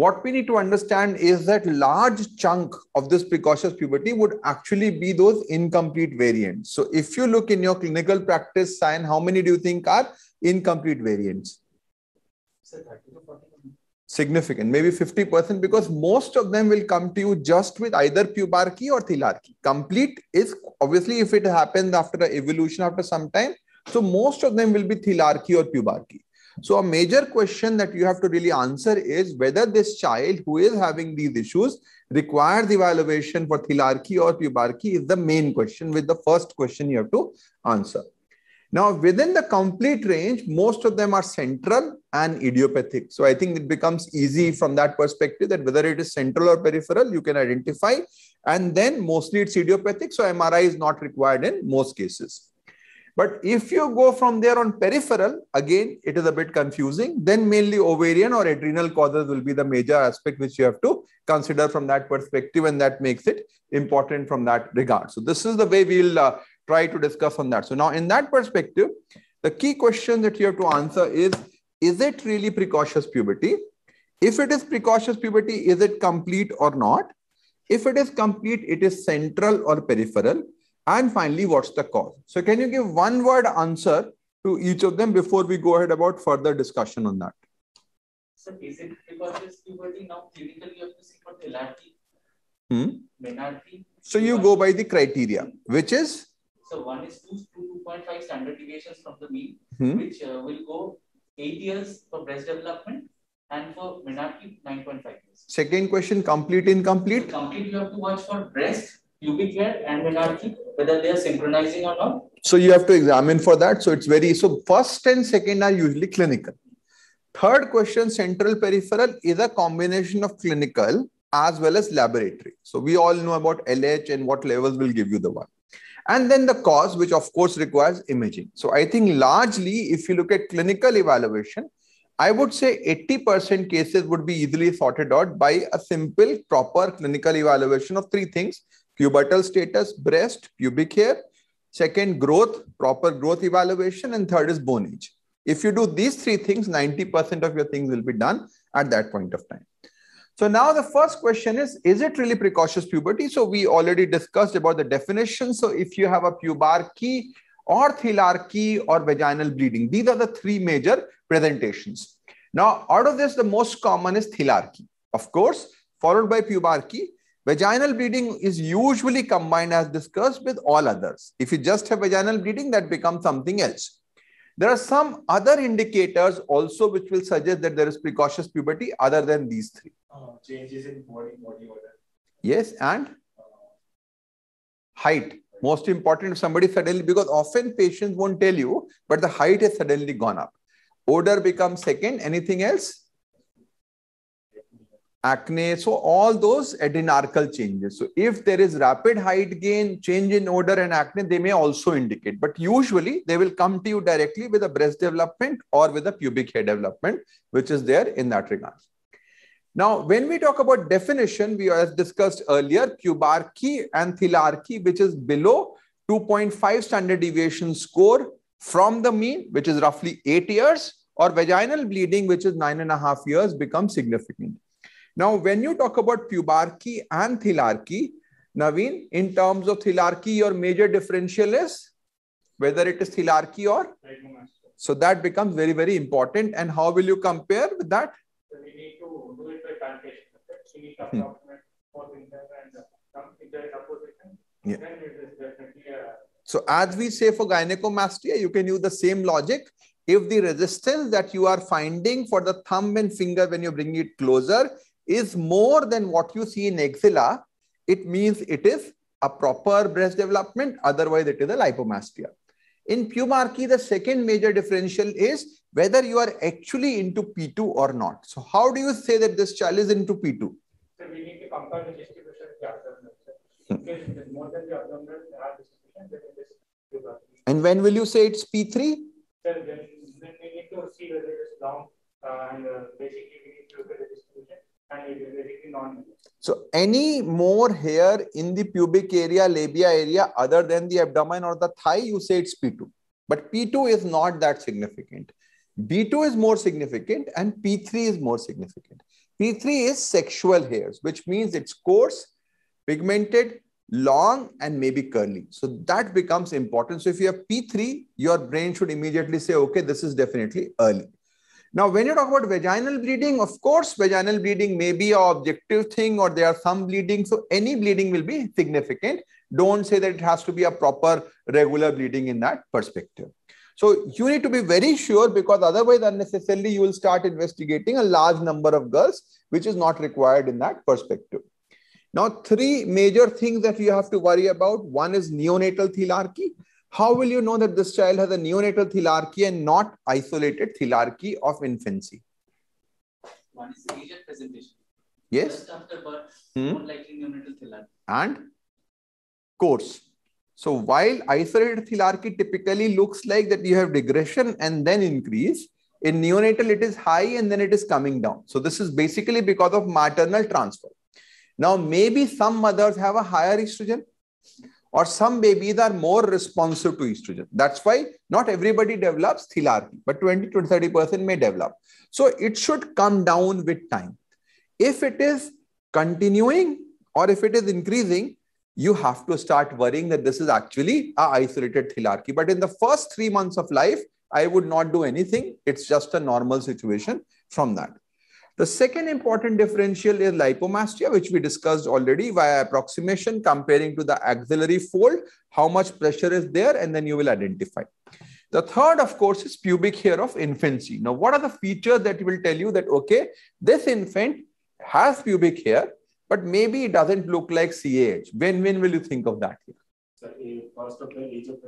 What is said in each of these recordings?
what we need to understand is that large chunk of this precocious puberty would actually be those incomplete variants. So if you look in your clinical practice, sign how many do you think are incomplete variants? Significant, maybe 50% because most of them will come to you just with either pubarchy or thalarchy. Complete is obviously if it happens after the evolution after some time. So most of them will be thalarchy or pubarchy. So a major question that you have to really answer is whether this child who is having these issues requires evaluation for thalarchy or pubarchy is the main question with the first question you have to answer. Now, within the complete range, most of them are central and idiopathic. So I think it becomes easy from that perspective that whether it is central or peripheral, you can identify. And then mostly it's idiopathic. So MRI is not required in most cases. But if you go from there on peripheral, again, it is a bit confusing. Then mainly ovarian or adrenal causes will be the major aspect which you have to consider from that perspective. And that makes it important from that regard. So this is the way we'll uh, try to discuss on that. So now in that perspective, the key question that you have to answer is, is it really precocious puberty? If it is precocious puberty, is it complete or not? If it is complete, it is central or peripheral. And finally, what's the cause? So can you give one word answer to each of them before we go ahead about further discussion on that? So is it because this puberty now clinically you have to see for telarty, hmm? So you go by the criteria, which is? So one is 2, 2.5 standard deviations from the mean, hmm? which uh, will go 8 years for breast development and for menarche 9.5 years. Second question, complete, incomplete? So complete, you have to watch for breast pubic hair and menarche, whether they are synchronizing or not? So you have to examine for that. So it's very, so first and second are usually clinical. Third question, central peripheral is a combination of clinical as well as laboratory. So we all know about LH and what levels will give you the one. And then the cause, which of course requires imaging. So I think largely, if you look at clinical evaluation, I would say 80% cases would be easily sorted out by a simple, proper clinical evaluation of three things pubertal status, breast, pubic hair. Second, growth, proper growth evaluation. And third is bone age. If you do these three things, 90% of your things will be done at that point of time. So now the first question is, is it really precocious puberty? So we already discussed about the definition. So if you have a pubarchy or thalarchy or vaginal bleeding, these are the three major presentations. Now, out of this, the most common is thalarchy, of course, followed by pubarchy, Vaginal bleeding is usually combined as discussed with all others. If you just have vaginal bleeding, that becomes something else. There are some other indicators also which will suggest that there is precocious puberty other than these three. Oh, changes in body, body order. Yes, and height. Most important, if somebody suddenly, because often patients won't tell you, but the height has suddenly gone up. Odor becomes second. Anything else? acne. So all those adrenarchal changes. So if there is rapid height gain, change in odor and acne, they may also indicate. But usually they will come to you directly with a breast development or with a pubic hair development, which is there in that regard. Now, when we talk about definition, we have discussed earlier, pubarchy and thylarchy, which is below 2.5 standard deviation score from the mean, which is roughly eight years, or vaginal bleeding, which is nine and a half years, becomes significant. Now, when you talk about pubarchy and thalarchy, Naveen, in terms of thalarchy, your major differential is whether it is thalarchy or so that becomes very, very important. And how will you compare with that? So we need to do it So as we say for gynecomastia, you can use the same logic. If the resistance that you are finding for the thumb and finger when you bring it closer is more than what you see in axilla, it means it is a proper breast development. Otherwise, it is a lipomastia. In Pumarchi, the second major differential is whether you are actually into P2 or not. So how do you say that this child is into P2? we need to compare the distribution of the hmm. abdominal. And when will you say it's P3? Sir, then, we need to see whether it is long uh, and uh, basically we need to look at the so any more hair in the pubic area labia area other than the abdomen or the thigh you say it's p2 but p2 is not that significant b2 is more significant and p3 is more significant p3 is sexual hairs which means it's coarse pigmented long and maybe curly. So that becomes important. So if you have P3, your brain should immediately say, okay, this is definitely early. Now, when you talk about vaginal bleeding, of course, vaginal bleeding may be an objective thing or there are some bleeding. So any bleeding will be significant. Don't say that it has to be a proper regular bleeding in that perspective. So you need to be very sure because otherwise unnecessarily you will start investigating a large number of girls, which is not required in that perspective. Now, three major things that you have to worry about. One is neonatal thelarchy. How will you know that this child has a neonatal thalarchy and not isolated thalarchy of infancy? One is presentation. Yes. Just after birth, hmm? more likely neonatal thalarchy. And course. So while isolated thalarchy typically looks like that you have digression and then increase, in neonatal it is high and then it is coming down. So this is basically because of maternal transfer. Now maybe some mothers have a higher estrogen, or some babies are more responsive to estrogen. That's why not everybody develops thalarchy, but 20 to 30% may develop. So it should come down with time. If it is continuing or if it is increasing, you have to start worrying that this is actually a isolated thalarchy. But in the first three months of life, I would not do anything. It's just a normal situation from that. The second important differential is lipomastia, which we discussed already via approximation comparing to the axillary fold, how much pressure is there, and then you will identify. The third, of course, is pubic hair of infancy. Now, what are the features that will tell you that, okay, this infant has pubic hair, but maybe it doesn't look like CAH. When, when will you think of that here? first of age of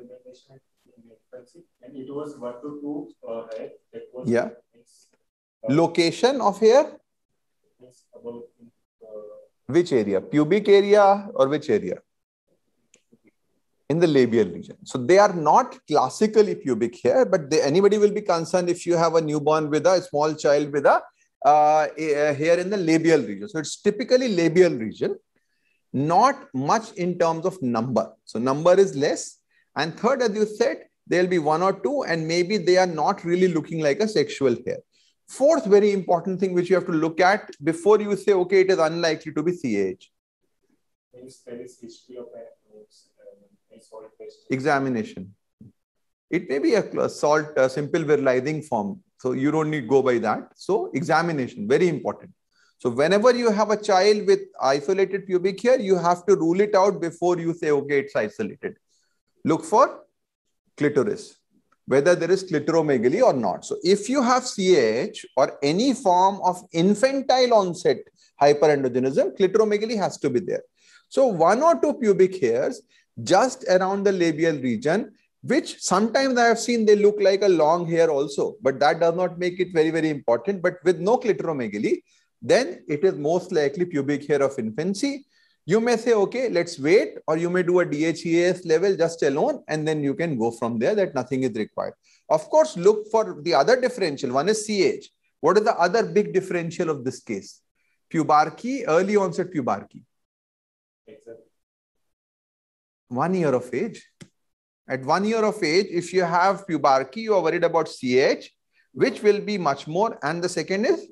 infancy, and it was 1 to 2 uh, was yeah. Uh, Location of hair? Uh, which area? Pubic area or which area? in the labial region. So they are not classically pubic hair, but they, anybody will be concerned if you have a newborn with a, a small child with a, uh, a, a, hair in the labial region. So it's typically labial region, not much in terms of number. So number is less. And third, as you said, there'll be one or two, and maybe they are not really looking like a sexual hair. Fourth, very important thing which you have to look at before you say, okay, it is unlikely to be CH. Examination. It may be a salt, a simple virilizing form. So you don't need go by that. So examination, very important. So whenever you have a child with isolated pubic hair, you have to rule it out before you say, okay, it's isolated. Look for clitoris whether there is clitoromegaly or not. So if you have CH or any form of infantile onset hyperandrogenism, clitoromegaly has to be there. So one or two pubic hairs just around the labial region, which sometimes I have seen they look like a long hair also, but that does not make it very, very important. But with no clitoromegaly, then it is most likely pubic hair of infancy you may say, okay, let's wait, or you may do a DHEAS level just alone, and then you can go from there that nothing is required. Of course, look for the other differential. One is CH. What is the other big differential of this case? Pubarchy, early onset pubarchy. One year of age. At one year of age, if you have pubarchy, you are worried about CH, which will be much more. And the second is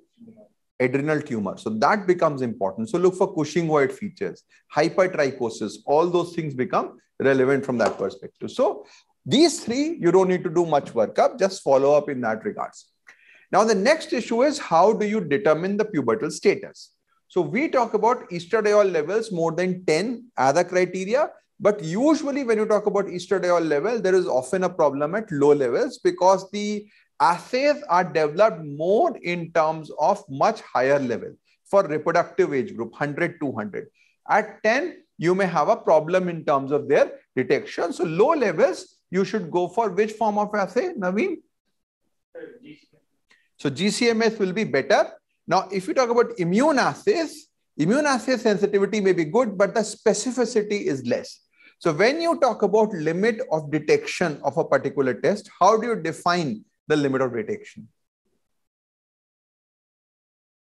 adrenal tumor. So that becomes important. So look for Cushingoid features, hypertrichosis, all those things become relevant from that perspective. So these three, you don't need to do much workup, just follow up in that regards. Now, the next issue is how do you determine the pubertal status? So we talk about estradiol levels more than 10 other criteria, but usually when you talk about estradiol level, there is often a problem at low levels because the assays are developed more in terms of much higher level for reproductive age group 100 200 at 10 you may have a problem in terms of their detection so low levels you should go for which form of assay naveen so gcms will be better now if you talk about immune assays immune assay sensitivity may be good but the specificity is less so when you talk about limit of detection of a particular test how do you define the limit of detection.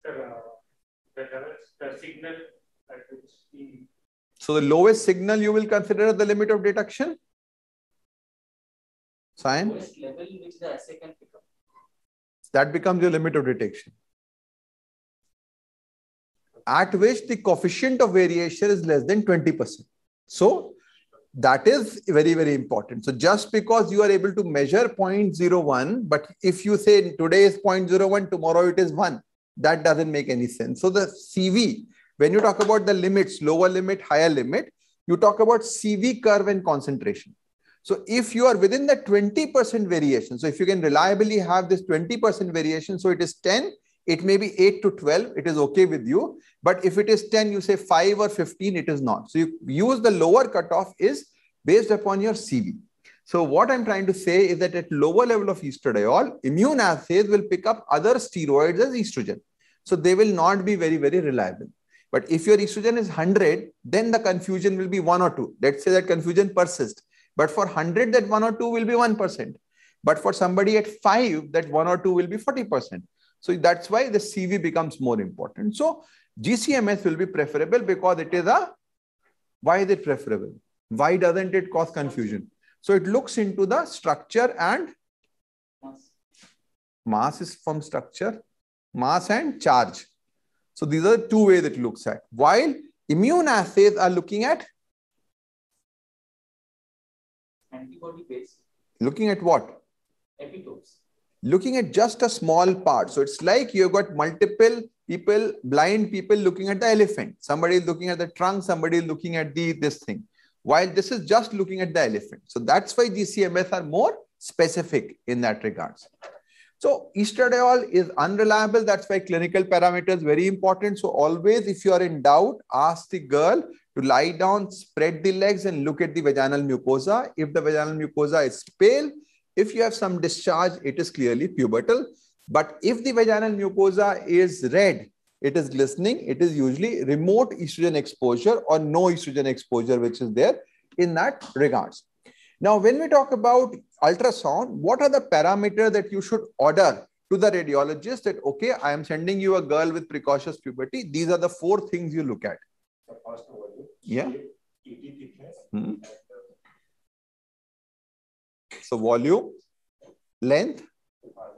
Uh, so the lowest signal you will consider the limit of detection? Sign? That becomes your limit of detection. At which the coefficient of variation is less than 20%. So that is very very important so just because you are able to measure 0.01 but if you say today is 0.01 tomorrow it is 1 that doesn't make any sense so the cv when you talk about the limits lower limit higher limit you talk about cv curve and concentration so if you are within the 20% variation so if you can reliably have this 20% variation so it is 10 it may be 8 to 12 it is okay with you but if it is 10 you say 5 or 15 it is not so you use the lower cutoff is based upon your cv so what i'm trying to say is that at lower level of estradiol immune assays will pick up other steroids as estrogen so they will not be very very reliable but if your estrogen is 100 then the confusion will be 1 or 2 let's say that confusion persists but for 100 that 1 or 2 will be 1% but for somebody at 5 that 1 or 2 will be 40% so that's why the CV becomes more important. So GCMS will be preferable because it is a, why is it preferable? Why doesn't it cause confusion? So it looks into the structure and mass, mass is from structure, mass and charge. So these are the two ways it looks at. While immune assays are looking at antibody based. Looking at what? Epitopes looking at just a small part. So it's like you've got multiple people, blind people looking at the elephant. Somebody is looking at the trunk, somebody is looking at the this thing. While this is just looking at the elephant. So that's why GCMS are more specific in that regards. So estradiol is unreliable. That's why clinical parameters very important. So always, if you are in doubt, ask the girl to lie down, spread the legs and look at the vaginal mucosa. If the vaginal mucosa is pale, if you have some discharge, it is clearly pubertal. But if the vaginal mucosa is red, it is glistening, it is usually remote estrogen exposure or no estrogen exposure, which is there in that regards. Now, when we talk about ultrasound, what are the parameters that you should order to the radiologist that, okay, I am sending you a girl with precocious puberty. These are the four things you look at. The first one, yeah. thickness, -hmm. So volume, length,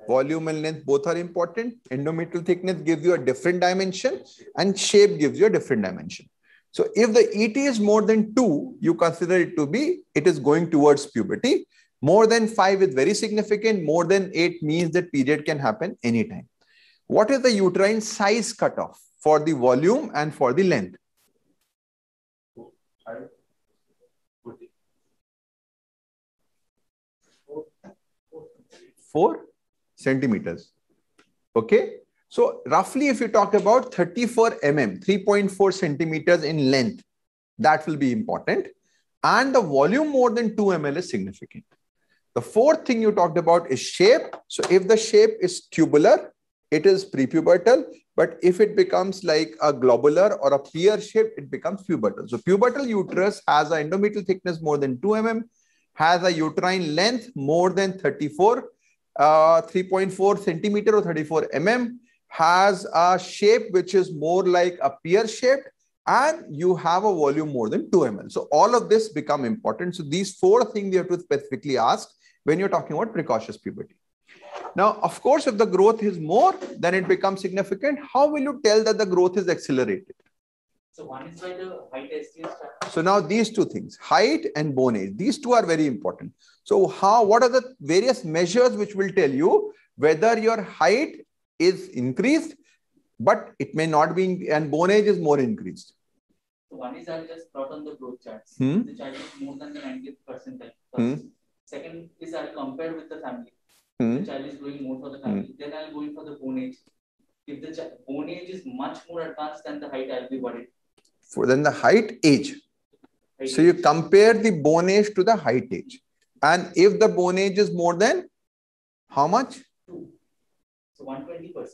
volume and length both are important. Endometrial thickness gives you a different dimension and shape gives you a different dimension. So if the ET is more than 2, you consider it to be, it is going towards puberty. More than 5 is very significant. More than 8 means that period can happen anytime. What is the uterine size cutoff for the volume and for the length? Four centimeters. Okay. So roughly, if you talk about 34 mm, 3.4 centimeters in length, that will be important. And the volume more than 2 ml is significant. The fourth thing you talked about is shape. So if the shape is tubular, it is prepubertal. But if it becomes like a globular or a pear shape, it becomes pubertal. So pubertal uterus has an endometrial thickness more than 2 mm, has a uterine length more than 34 uh, 3.4 centimeter or 34 mm has a shape which is more like a pear shape and you have a volume more than 2 ml. Mm. So all of this become important. So these four things you have to specifically ask when you're talking about precocious puberty. Now, of course, if the growth is more, then it becomes significant. How will you tell that the growth is accelerated? So one is by the height So now these two things, height and bone age, these two are very important. So how, what are the various measures which will tell you whether your height is increased, but it may not be, and bone age is more increased. So one is I'll just plot on the growth charts. Hmm? The child is more than the 90th percentile. Hmm? Second is I'll compare with the family. Hmm? The child is growing more for the family. Hmm. Then I'll go in for the bone age. If the bone age is much more advanced than the height, I'll be worried for then the height age. So you compare the bone age to the height age. And if the bone age is more than how much? So 120%.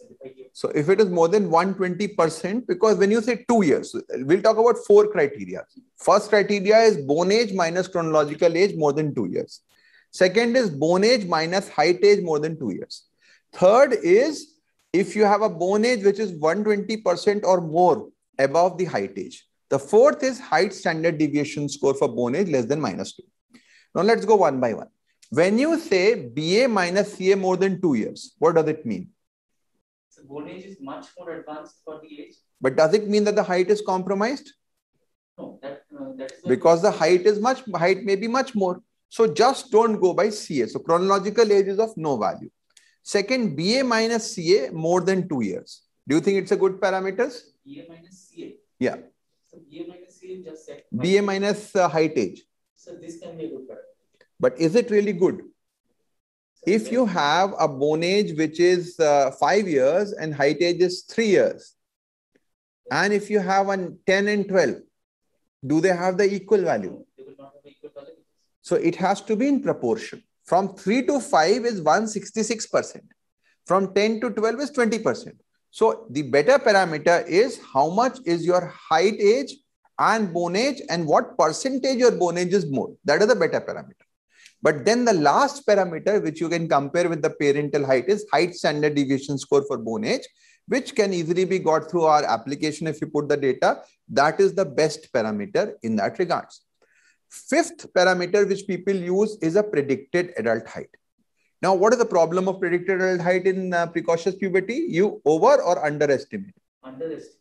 So if it is more than 120%, because when you say two years, we'll talk about four criteria. First criteria is bone age minus chronological age more than two years. Second is bone age minus height age more than two years. Third is if you have a bone age which is 120% or more above the height age. The fourth is height standard deviation score for bone age less than minus 2. Now let's go one by one. When you say BA minus CA more than 2 years, what does it mean? So bone age is much more advanced for the age. But does it mean that the height is compromised? No, that, uh, that is because the height is much height may be much more. So just don't go by CA. So chronological age is of no value. Second, BA minus CA more than two years. Do you think it's a good parameters? BA minus CA. Yeah. So BA minus CA is just set. BA minus uh, height age. So this can be a good product. But is it really good? if you have a bone age which is uh, five years and height age is three years, and if you have an 10 and 12, do they have the equal value? So it has to be in proportion. From 3 to 5 is 166%. From 10 to 12 is 20%. So the better parameter is how much is your height age and bone age and what percentage your bone age is more. That is the better parameter. But then the last parameter which you can compare with the parental height is height standard deviation score for bone age, which can easily be got through our application if you put the data. That is the best parameter in that regards. Fifth parameter which people use is a predicted adult height. Now, what is the problem of predicted adult height in uh, precocious puberty? You over or underestimate? Underestimate.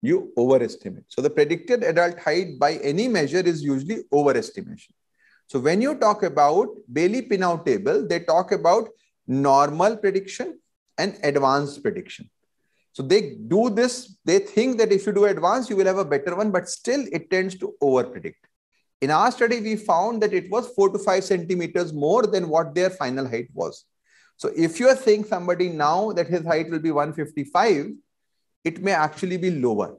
You overestimate. So, the predicted adult height by any measure is usually overestimation. So, when you talk about Bailey Pinout table, they talk about normal prediction and advanced prediction. So they do this, they think that if you do advanced, you will have a better one, but still it tends to over predict. In our study, we found that it was four to five centimeters more than what their final height was. So if you are saying somebody now that his height will be 155, it may actually be lower.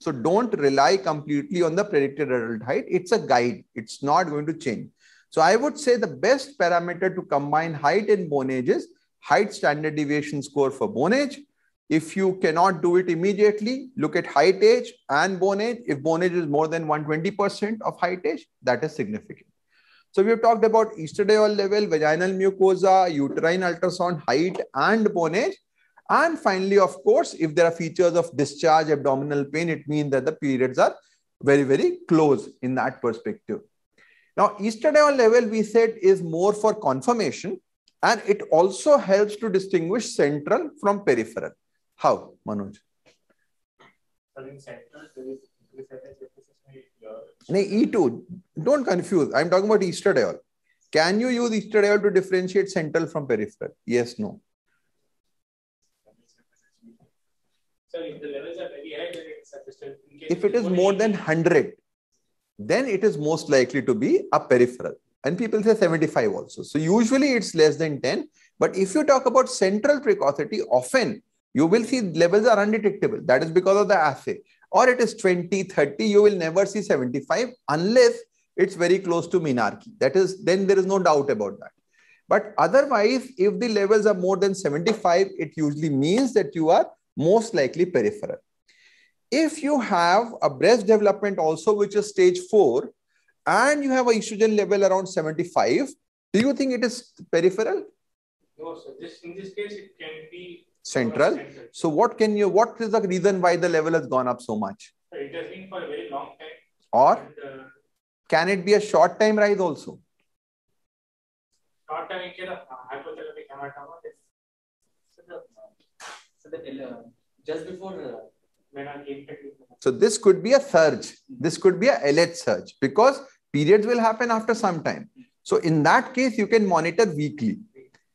So don't rely completely on the predicted adult height. It's a guide. It's not going to change. So I would say the best parameter to combine height and bone age is height standard deviation score for bone age if you cannot do it immediately, look at height age and bone age. If bone age is more than 120% of height age, that is significant. So we have talked about estradiol level, vaginal mucosa, uterine ultrasound, height and bone age. And finally, of course, if there are features of discharge, abdominal pain, it means that the periods are very, very close in that perspective. Now, estradiol level, we said, is more for confirmation and it also helps to distinguish central from peripheral. How, Manoj? No, E2. Don't confuse. I'm talking about estradiol. Can you use estradiol to differentiate central from peripheral? Yes, no. If it is more than 100, then it is most likely to be a peripheral. And people say 75 also. So usually it's less than 10. But if you talk about central precocity, often you will see levels are undetectable. That is because of the assay. Or it is 20, 30, you will never see 75 unless it's very close to menarche. That is, then there is no doubt about that. But otherwise, if the levels are more than 75, it usually means that you are most likely peripheral. If you have a breast development also, which is stage 4, and you have a estrogen level around 75, do you think it is peripheral? No, sir. This, in this case, it can be Central. So what can you, what is the reason why the level has gone up so much? It has been for a very long time. Or and, uh, can it be a short time rise also? Short time So, uh, uh, just before uh, so this could be a surge. This could be a LH surge because periods will happen after some time. So in that case, you can monitor weekly.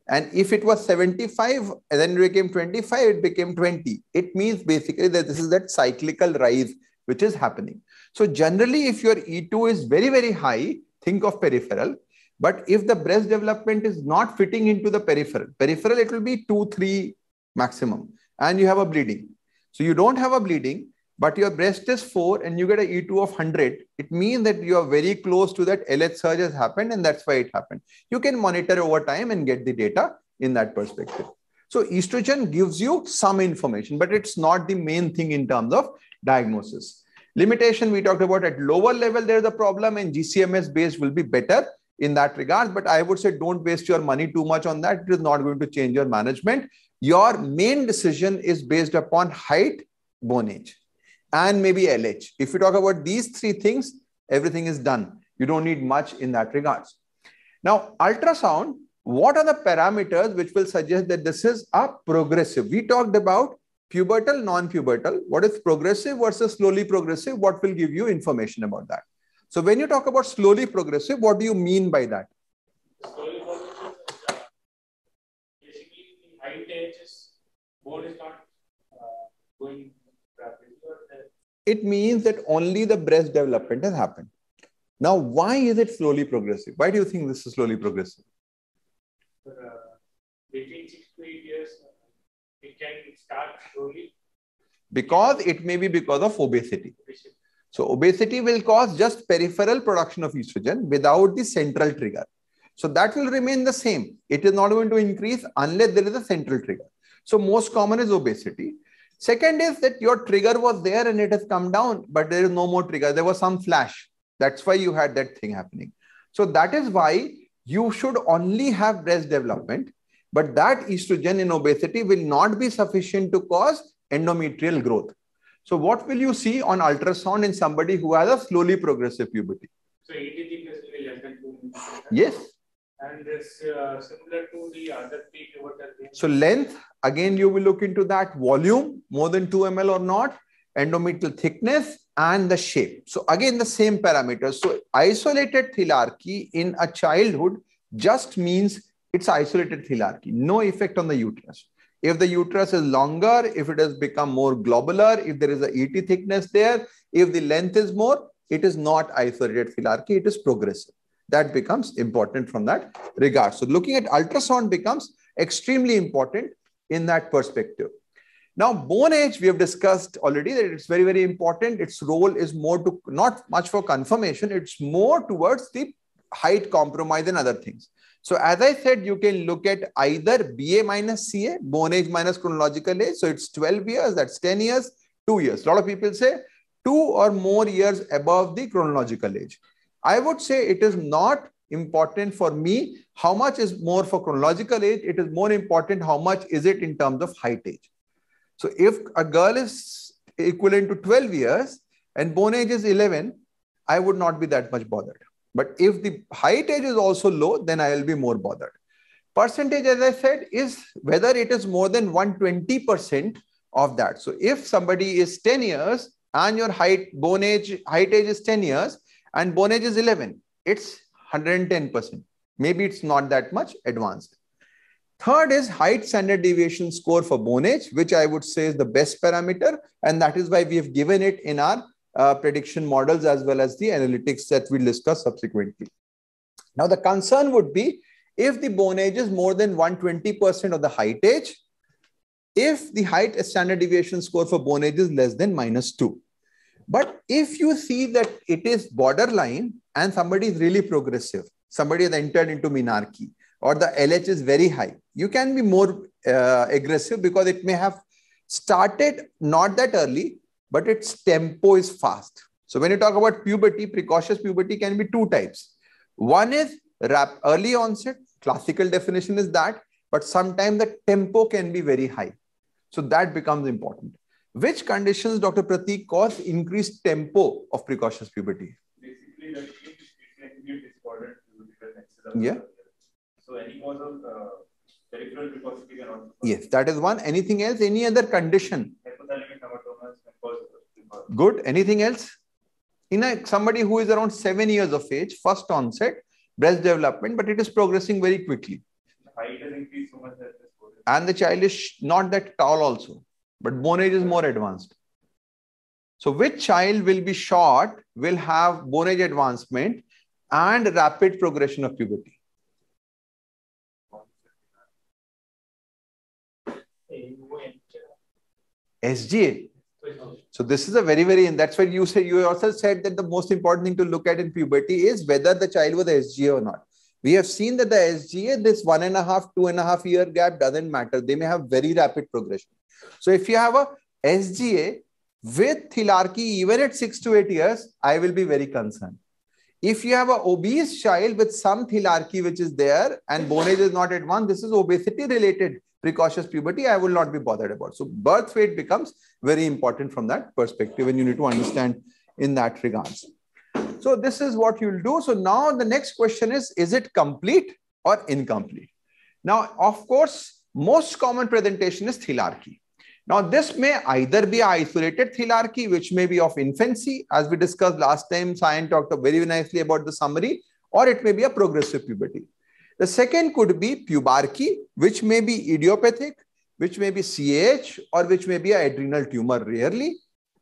And if it was 75, and then it became 25, it became 20. It means basically that this is that cyclical rise which is happening. So generally, if your E2 is very, very high, think of peripheral. But if the breast development is not fitting into the peripheral, peripheral, it will be 2, 3 maximum. And you have a bleeding. So you don't have a bleeding but your breast is 4 and you get an E2 of 100, it means that you are very close to that LH surge has happened and that's why it happened. You can monitor over time and get the data in that perspective. So estrogen gives you some information, but it's not the main thing in terms of diagnosis. Limitation we talked about at lower level, there's a problem and GCMS based will be better in that regard. But I would say don't waste your money too much on that. It is not going to change your management. Your main decision is based upon height, bone age and maybe LH. If you talk about these three things, everything is done. You don't need much in that regards. Now, ultrasound, what are the parameters which will suggest that this is a progressive? We talked about pubertal, non-pubertal. What is progressive versus slowly progressive? What will give you information about that? So when you talk about slowly progressive, what do you mean by that? basically in high ages, bone is not uh, going it means that only the breast development has happened. Now, why is it slowly progressive? Why do you think this is slowly progressive? Uh, between six to eight years, uh, it can start slowly. Because it may be because of obesity. So, obesity will cause just peripheral production of estrogen without the central trigger. So, that will remain the same. It is not going to increase unless there is a central trigger. So, most common is obesity. Second is that your trigger was there and it has come down, but there is no more trigger. There was some flash. That's why you had that thing happening. So that is why you should only have breast development, but that estrogen in obesity will not be sufficient to cause endometrial growth. So what will you see on ultrasound in somebody who has a slowly progressive puberty? So ATG test will be less than 2 Yes. And this uh, similar to the other the? So length, Again, you will look into that volume, more than 2 ml or not, endometrial thickness, and the shape. So again, the same parameters. So isolated thylarchy in a childhood just means it's isolated thylarchy, no effect on the uterus. If the uterus is longer, if it has become more globular, if there is a ET thickness there, if the length is more, it is not isolated thylarchy, it is progressive. That becomes important from that regard. So looking at ultrasound becomes extremely important in that perspective. Now, bone age, we have discussed already that it's very, very important. Its role is more to not much for confirmation, it's more towards the height compromise and other things. So, as I said, you can look at either BA minus CA, bone age minus chronological age. So, it's 12 years, that's 10 years, two years. A lot of people say two or more years above the chronological age. I would say it is not important for me. How much is more for chronological age? It is more important how much is it in terms of height age. So if a girl is equivalent to 12 years and bone age is 11, I would not be that much bothered. But if the height age is also low, then I will be more bothered. Percentage, as I said, is whether it is more than 120% of that. So if somebody is 10 years and your height, bone age, height age is 10 years and bone age is 11, it's 110%. Maybe it's not that much advanced. Third is height standard deviation score for bone age, which I would say is the best parameter. And that is why we have given it in our uh, prediction models as well as the analytics that we'll discuss subsequently. Now, the concern would be if the bone age is more than 120% of the height age, if the height standard deviation score for bone age is less than minus 2. But if you see that it is borderline, and somebody is really progressive, somebody has entered into minarchy, or the LH is very high, you can be more uh, aggressive because it may have started not that early, but its tempo is fast. So when you talk about puberty, precocious puberty can be two types. One is rap early onset, classical definition is that, but sometimes the tempo can be very high. So that becomes important. Which conditions, Dr. Pratik, cause increased tempo of precocious puberty? Basically, yeah. So any was uh, peripheral repository Yes, that is one. Anything else? Any other condition? Good. Anything else? In a, somebody who is around seven years of age, first onset, breast development, but it is progressing very quickly. Height has increased so much that and the child is not that tall also, but bone age is more advanced. So which child will be short will have bone age advancement and rapid progression of puberty. SGA. So this is a very, very, and that's why you said you also said that the most important thing to look at in puberty is whether the child was SGA or not. We have seen that the SGA, this one and a half, two and a half year gap doesn't matter. They may have very rapid progression. So if you have a SGA with thalarchy even at six to eight years, I will be very concerned. If you have an obese child with some hierarchy which is there and bone age is not at one, this is obesity related precocious puberty. I will not be bothered about. So birth weight becomes very important from that perspective and you need to understand in that regards. So this is what you'll do. So now the next question is, is it complete or incomplete? Now, of course, most common presentation is hierarchy. Now, this may either be isolated thalarchy, which may be of infancy, as we discussed last time, Sayan talked very nicely about the summary, or it may be a progressive puberty. The second could be pubarchy, which may be idiopathic, which may be CH, or which may be an adrenal tumor rarely.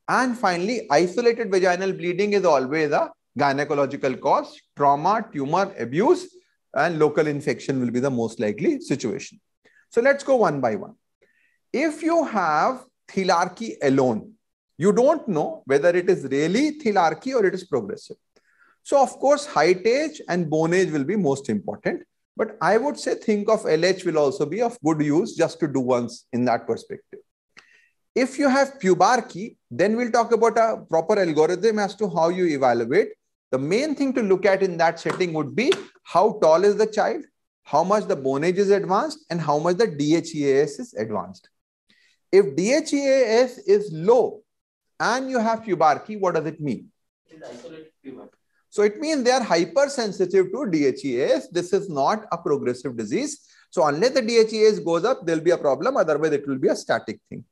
And finally, isolated vaginal bleeding is always a gynecological cause, trauma, tumor, abuse, and local infection will be the most likely situation. So let's go one by one if you have thilarchy alone, you don't know whether it is really thilarchy or it is progressive. So, of course, height age and bone age will be most important. But I would say think of LH will also be of good use just to do once in that perspective. If you have pubarchy, then we'll talk about a proper algorithm as to how you evaluate. The main thing to look at in that setting would be how tall is the child, how much the bone age is advanced, and how much the DHEAS is advanced. If DHEAS is low and you have pubarchy, what does it mean? So it means they are hypersensitive to DHEAS. This is not a progressive disease. So unless the DHEAS goes up, there'll be a problem. Otherwise, it will be a static thing.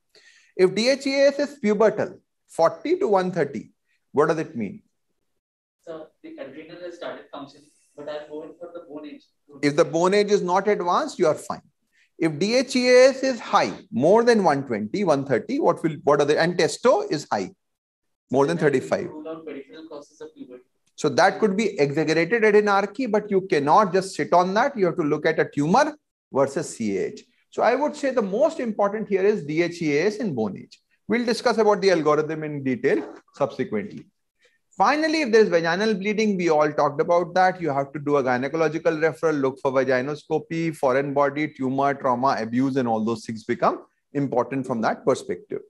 If DHEAS is pubertal, 40 to 130, what does it mean? Sir, the adrenal has started functioning, but I'm going for the bone age. If the bone age is not advanced, you are fine. If DHEAS is high, more than 120, 130, what will what are the and testo is high, more than 35. So that could be exaggerated adenarche, but you cannot just sit on that. You have to look at a tumor versus CH. So I would say the most important here is DHEAS in bone age. We'll discuss about the algorithm in detail subsequently. Finally, if there is vaginal bleeding, we all talked about that. You have to do a gynecological referral, look for vaginoscopy, foreign body, tumor, trauma, abuse, and all those things become important from that perspective.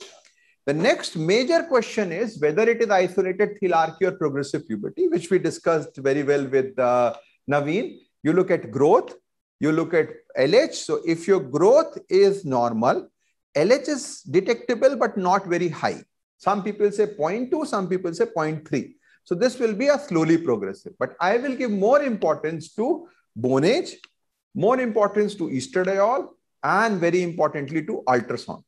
The next major question is whether it is isolated thalarchy or progressive puberty, which we discussed very well with uh, Naveen. You look at growth, you look at LH. So if your growth is normal, LH is detectable but not very high. Some people say 0.2, some people say 0.3. So this will be a slowly progressive, but I will give more importance to bone age, more importance to estradiol, and very importantly to ultrasound.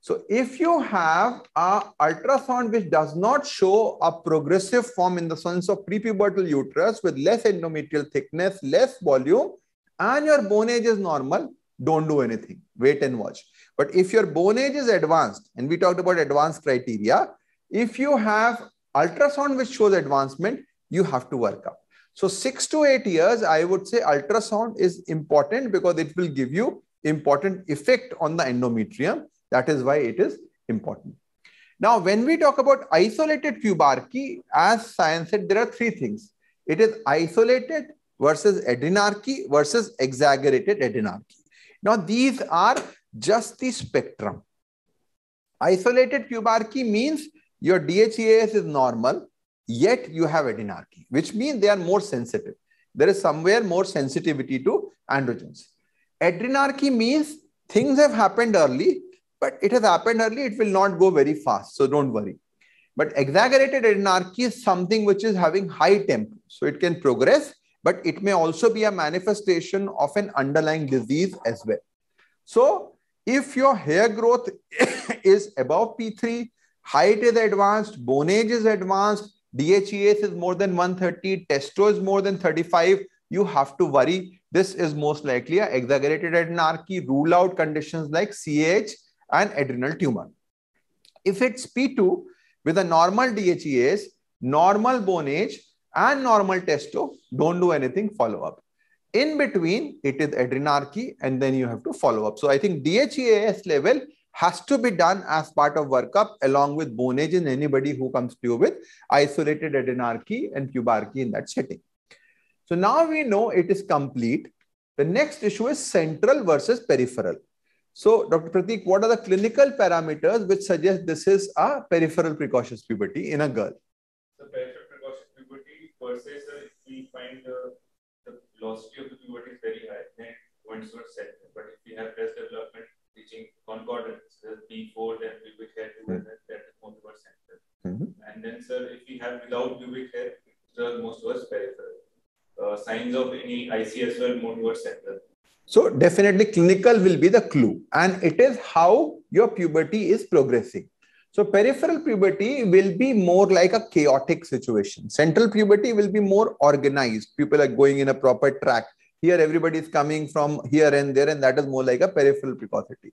So if you have a ultrasound which does not show a progressive form in the sense of prepubertal uterus with less endometrial thickness, less volume, and your bone age is normal, don't do anything. Wait and watch. But if your bone age is advanced, and we talked about advanced criteria, if you have ultrasound which shows advancement, you have to work up. So six to eight years, I would say ultrasound is important because it will give you important effect on the endometrium. That is why it is important. Now, when we talk about isolated pubarchy, as science said, there are three things. It is isolated versus adrenarchy versus exaggerated adrenarchy. Now, these are just the spectrum. Isolated cubarchy means your DHEAS is normal, yet you have adenarchy, which means they are more sensitive. There is somewhere more sensitivity to androgens. Adrenarchy means things have happened early, but it has happened early, it will not go very fast. So don't worry. But exaggerated adrenarchy is something which is having high tempo. So it can progress, but it may also be a manifestation of an underlying disease as well. So if your hair growth is above P3, height is advanced, bone age is advanced, DHEAs is more than 130, testo is more than 35, you have to worry. This is most likely an exaggerated adrenarche. Rule out conditions like CH and adrenal tumor. If it's P2 with a normal DHEAs, normal bone age, and normal testo, don't do anything, follow up. In between, it is adrenarche, and then you have to follow up. So I think DHEAS level has to be done as part of workup along with bone age in anybody who comes to you with isolated adrenarche and pubarche in that setting. So now we know it is complete. The next issue is central versus peripheral. So Dr. Pratik, what are the clinical parameters which suggest this is a peripheral precocious puberty in a girl? The peripheral precocious puberty versus we find the velocity of the pivot is very high, then points were set. But if we have test development reaching concordance, before, P4, then pubic hair 2, and hmm. that is most worst center. Mm-hmm. And then, sir, if we have without pubic hair, the most worst peripheral. Uh, signs of any ICS or mode worst center. So definitely clinical will be the clue and it is how your puberty is progressing. So peripheral puberty will be more like a chaotic situation. Central puberty will be more organized. People are going in a proper track. Here, everybody is coming from here and there, and that is more like a peripheral precocity.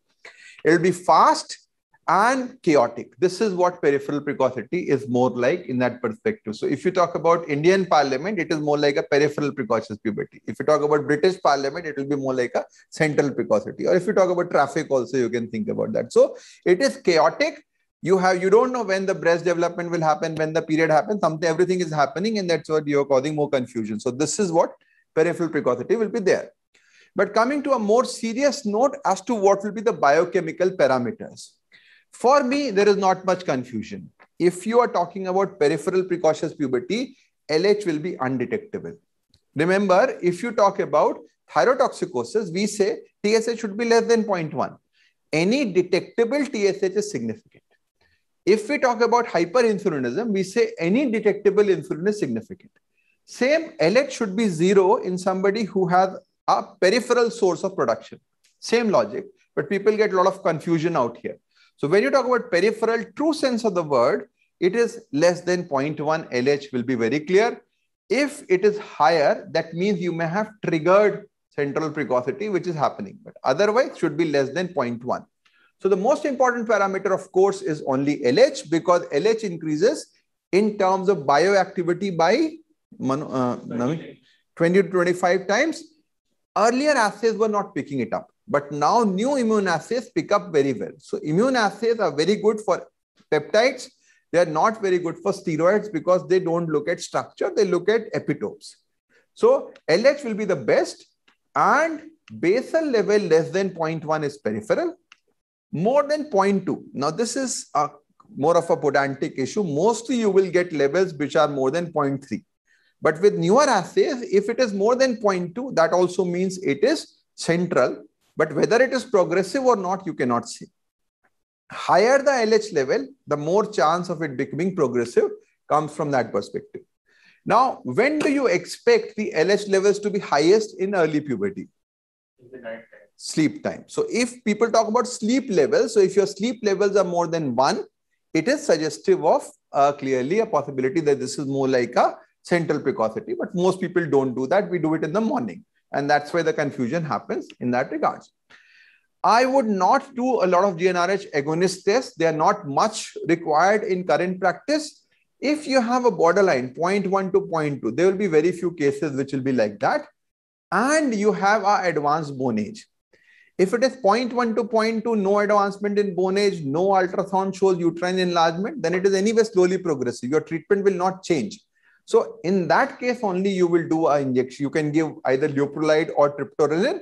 It will be fast and chaotic. This is what peripheral precocity is more like in that perspective. So if you talk about Indian parliament, it is more like a peripheral precocious puberty. If you talk about British parliament, it will be more like a central precocity. Or if you talk about traffic also, you can think about that. So it is chaotic you have you don't know when the breast development will happen when the period happens something everything is happening and that's what you're causing more confusion so this is what peripheral precocity will be there but coming to a more serious note as to what will be the biochemical parameters for me there is not much confusion if you are talking about peripheral precocious puberty lh will be undetectable remember if you talk about thyrotoxicosis we say tsh should be less than 0.1 any detectable tsh is significant if we talk about hyperinsulinism, we say any detectable insulin is significant. Same LH should be zero in somebody who has a peripheral source of production. Same logic, but people get a lot of confusion out here. So when you talk about peripheral, true sense of the word, it is less than 0.1 LH will be very clear. If it is higher, that means you may have triggered central precocity, which is happening, but otherwise should be less than 0.1. So the most important parameter, of course, is only LH because LH increases in terms of bioactivity by uh, 20 to 25 times. Earlier assays were not picking it up, but now new immune assays pick up very well. So immune assays are very good for peptides. They are not very good for steroids because they don't look at structure. They look at epitopes. So LH will be the best and basal level less than 0.1 is peripheral more than 0.2. Now, this is a, more of a pedantic issue. Mostly you will get levels which are more than 0.3. But with newer assays, if it is more than 0.2, that also means it is central. But whether it is progressive or not, you cannot see. Higher the LH level, the more chance of it becoming progressive comes from that perspective. Now, when do you expect the LH levels to be highest in early puberty? In the night sleep time. So if people talk about sleep levels, so if your sleep levels are more than one, it is suggestive of uh, clearly a possibility that this is more like a central precocity, but most people don't do that. We do it in the morning. And that's why the confusion happens in that regard. I would not do a lot of GnRH agonist tests. They are not much required in current practice. If you have a borderline 0.1 to 0.2, there will be very few cases which will be like that. And you have our advanced bone age. If it is 0.1 to 0.2, no advancement in bone age, no ultrasound shows uterine enlargement, then it is anyway slowly progressive. Your treatment will not change. So in that case only you will do an injection. You can give either leuprolide or triptorelin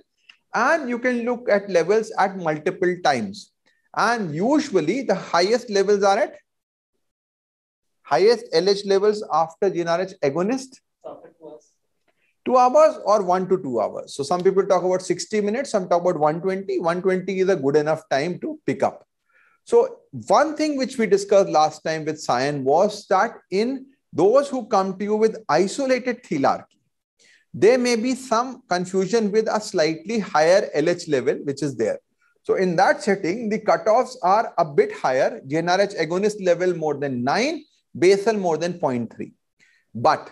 and you can look at levels at multiple times. And usually the highest levels are at highest LH levels after GnRH agonist. Perfect two hours or one to two hours. So some people talk about 60 minutes, some talk about 120. 120 is a good enough time to pick up. So one thing which we discussed last time with Cyan was that in those who come to you with isolated thelarchy, there may be some confusion with a slightly higher LH level, which is there. So in that setting, the cutoffs are a bit higher, GnRH agonist level more than 9, basal more than 0.3. But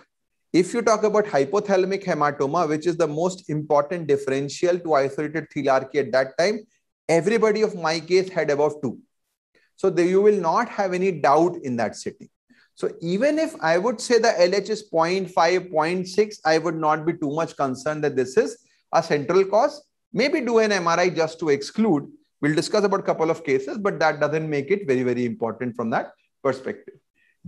if you talk about hypothalamic hematoma, which is the most important differential to isolated thalarchy at that time, everybody of my case had above two. So you will not have any doubt in that setting. So even if I would say the LH is 0 0.5, 0 0.6, I would not be too much concerned that this is a central cause. Maybe do an MRI just to exclude. We'll discuss about a couple of cases, but that doesn't make it very, very important from that perspective.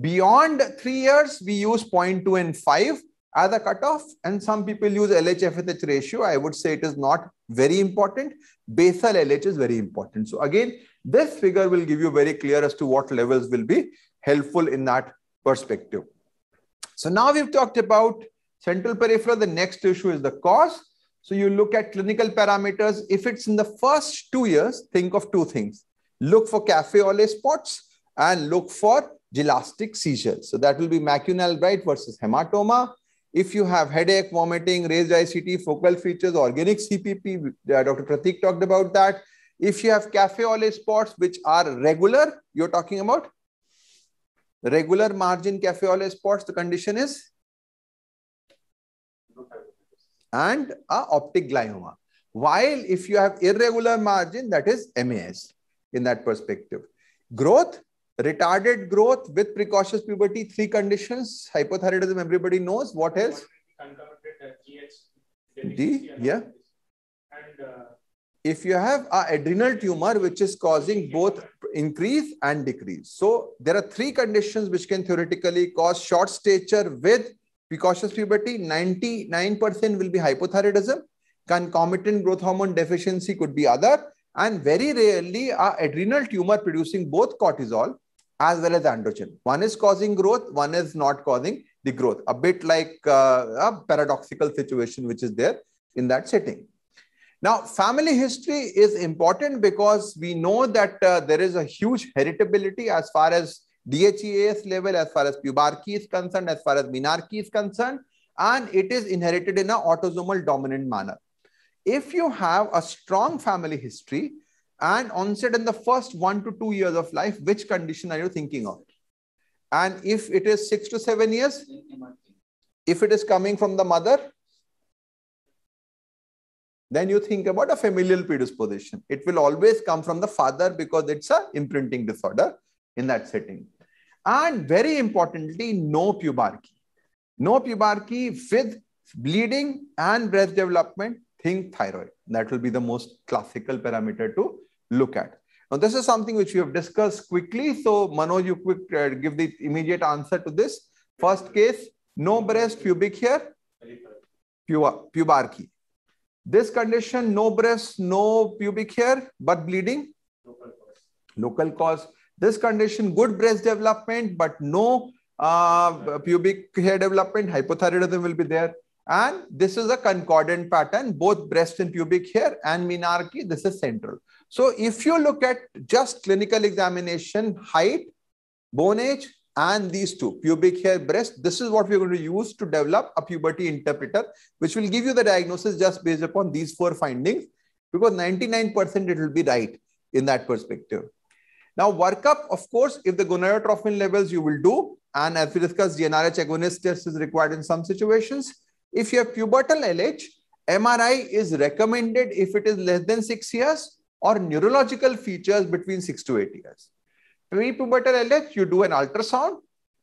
Beyond three years, we use 0.2 and 5 as a cutoff, and some people use LHFSH ratio. I would say it is not very important. Basal LH is very important. So again, this figure will give you very clear as to what levels will be helpful in that perspective. So now we've talked about central peripheral. The next issue is the cause. So you look at clinical parameters. If it's in the first two years, think of two things. Look for cafe au lait spots and look for gelastic seizures, So that will be macunal bright versus hematoma. If you have headache, vomiting, raised ICT, focal features, organic CPP, uh, Dr. Pratik talked about that. If you have cafe ole spots which are regular, you're talking about regular margin cafe ole spots, the condition is and a optic glioma. While if you have irregular margin, that is MAS in that perspective. Growth, retarded growth with precocious puberty, three conditions, hypothyroidism, everybody knows. What else? Uh, D, yeah. And, uh, if you have an adrenal tumor, which is causing both increase and decrease. So there are three conditions which can theoretically cause short stature with precocious puberty. 99% will be hypothyroidism. Concomitant growth hormone deficiency could be other and very rarely are adrenal tumor producing both cortisol as well as androgen. One is causing growth, one is not causing the growth. A bit like uh, a paradoxical situation which is there in that setting. Now, family history is important because we know that uh, there is a huge heritability as far as DHEAS level, as far as pubarchy is concerned, as far as menarche is concerned, and it is inherited in an autosomal dominant manner. If you have a strong family history, and onset in the first one to two years of life, which condition are you thinking of? And if it is six to seven years, if it is coming from the mother, then you think about a familial predisposition. It will always come from the father because it's a imprinting disorder in that setting. And very importantly, no pubarchy. No pubarchy with bleeding and breast development think thyroid. That will be the most classical parameter to look at. Now, this is something which we have discussed quickly. So, Manoj, you quick uh, give the immediate answer to this. First case, no breast pubic hair, pubarchy. This condition, no breast, no pubic hair, but bleeding. Local cause. Local cause. This condition, good breast development, but no uh, pubic hair development. Hypothyroidism will be there. And this is a concordant pattern, both breast and pubic hair and menarche, this is central. So if you look at just clinical examination, height, bone age, and these two, pubic hair, breast, this is what we're going to use to develop a puberty interpreter, which will give you the diagnosis just based upon these four findings, because 99% it will be right in that perspective. Now, workup, of course, if the gonadotrophin levels you will do, and as we discussed, GnRH agonist test is required in some situations. If you have pubertal LH, MRI is recommended if it is less than six years or neurological features between six to eight years. pubertal LH, you do an ultrasound,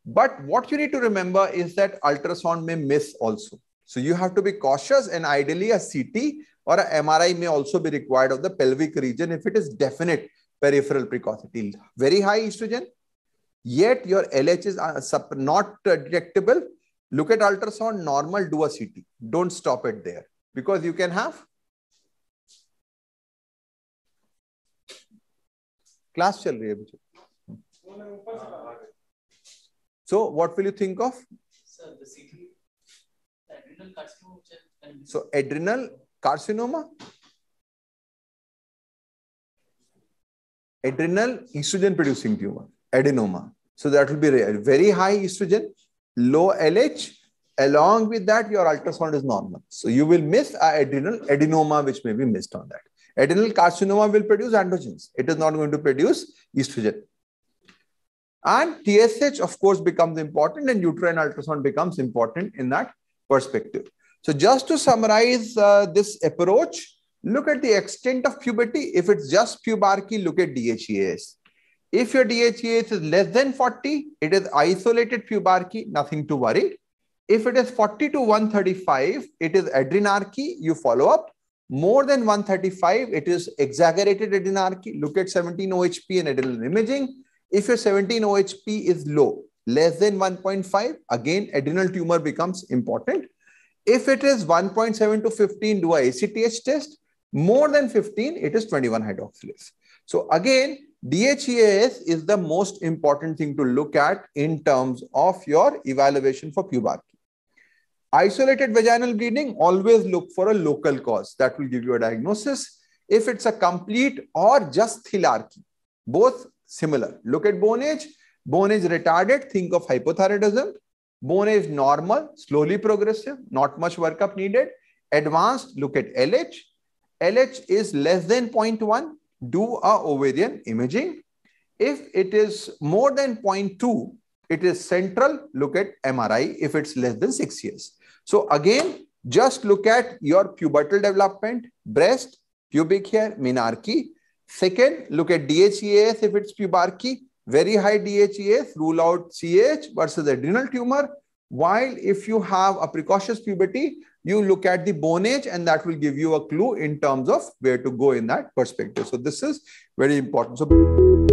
but what you need to remember is that ultrasound may miss also. So you have to be cautious and ideally a CT or a MRI may also be required of the pelvic region if it is definite peripheral precocity. Very high estrogen, yet your LH is uh, not detectable Look at ultrasound, normal, do a CT. Don't stop it there because you can have class chal rahi hai so what will you think of sir the ct adrenal carcinoma so adrenal carcinoma adrenal estrogen producing tumor adenoma so that will be very high estrogen low LH, along with that, your ultrasound is normal. So you will miss adrenal adenoma, which may be missed on that. Adrenal carcinoma will produce androgens. It is not going to produce estrogen. And TSH, of course, becomes important and uterine ultrasound becomes important in that perspective. So just to summarize uh, this approach, look at the extent of puberty. If it's just pubarchy, look at DHEAs. If your DHEAs is less than 40, it is isolated pubarchy, nothing to worry. If it is 40 to 135, it is adrenarchy, you follow up. More than 135, it is exaggerated adrenarchy. Look at 17-OHP and adrenal imaging. If your 17-OHP is low, less than 1.5, again, adrenal tumor becomes important. If it is 1.7 to 15, do a ACTH test. More than 15, it is 21 hydroxylase. So again, DHEAS is the most important thing to look at in terms of your evaluation for pubarchy. Isolated vaginal bleeding, always look for a local cause. That will give you a diagnosis. If it's a complete or just thalarchy, both similar. Look at bone age. Bone age retarded, think of hypothyroidism. Bone age normal, slowly progressive, not much workup needed. Advanced, look at LH. LH is less than 0.1, do a ovarian imaging. If it is more than 0.2, it is central, look at MRI if it's less than six years. So again, just look at your pubertal development, breast, pubic hair, menarche. Second, look at DHEAS if it's pubarche, very high DHEAS, rule out CH versus adrenal tumor. While if you have a precocious puberty, you look at the bone age and that will give you a clue in terms of where to go in that perspective. So this is very important. So